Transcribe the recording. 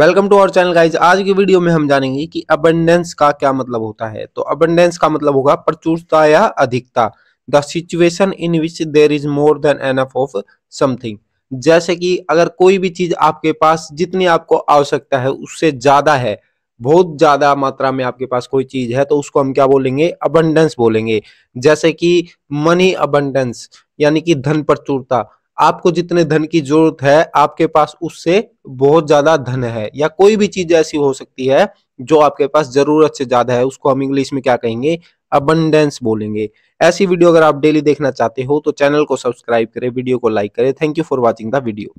welcome to our channel guys आज की video में हम जानेंगे कि अबंडेंस का क्या मतलब होता है तो अबंडेंस का मतलब होगा प्रचुरता या अधिकता the situation in which there is more than enough of something जैसे कि अगर कोई भी चीज आपके पास जितनी आपको आवश्यकता है उससे ज्यादा है बहुत ज्यादा मात्रा में आपके पास कोई चीज है तो उसको हम क्या बोलेंगे अबंडेंस बोलेंगे जैसे कि मनी अबंडेंस यानी कि धन प्रचुरता आपको जितने धन की जरूरत है आपके पास उससे बहुत ज्यादा धन है या कोई भी चीज ऐसी हो सकती है जो आपके पास जरूरत से ज्यादा है उसको हम इंग्लिश में क्या कहेंगे अबंडेंस बोलेंगे ऐसी वीडियो अगर आप डेली देखना चाहते हो तो चैनल को सब्सक्राइब करें वीडियो को लाइक करें thank you for watching the video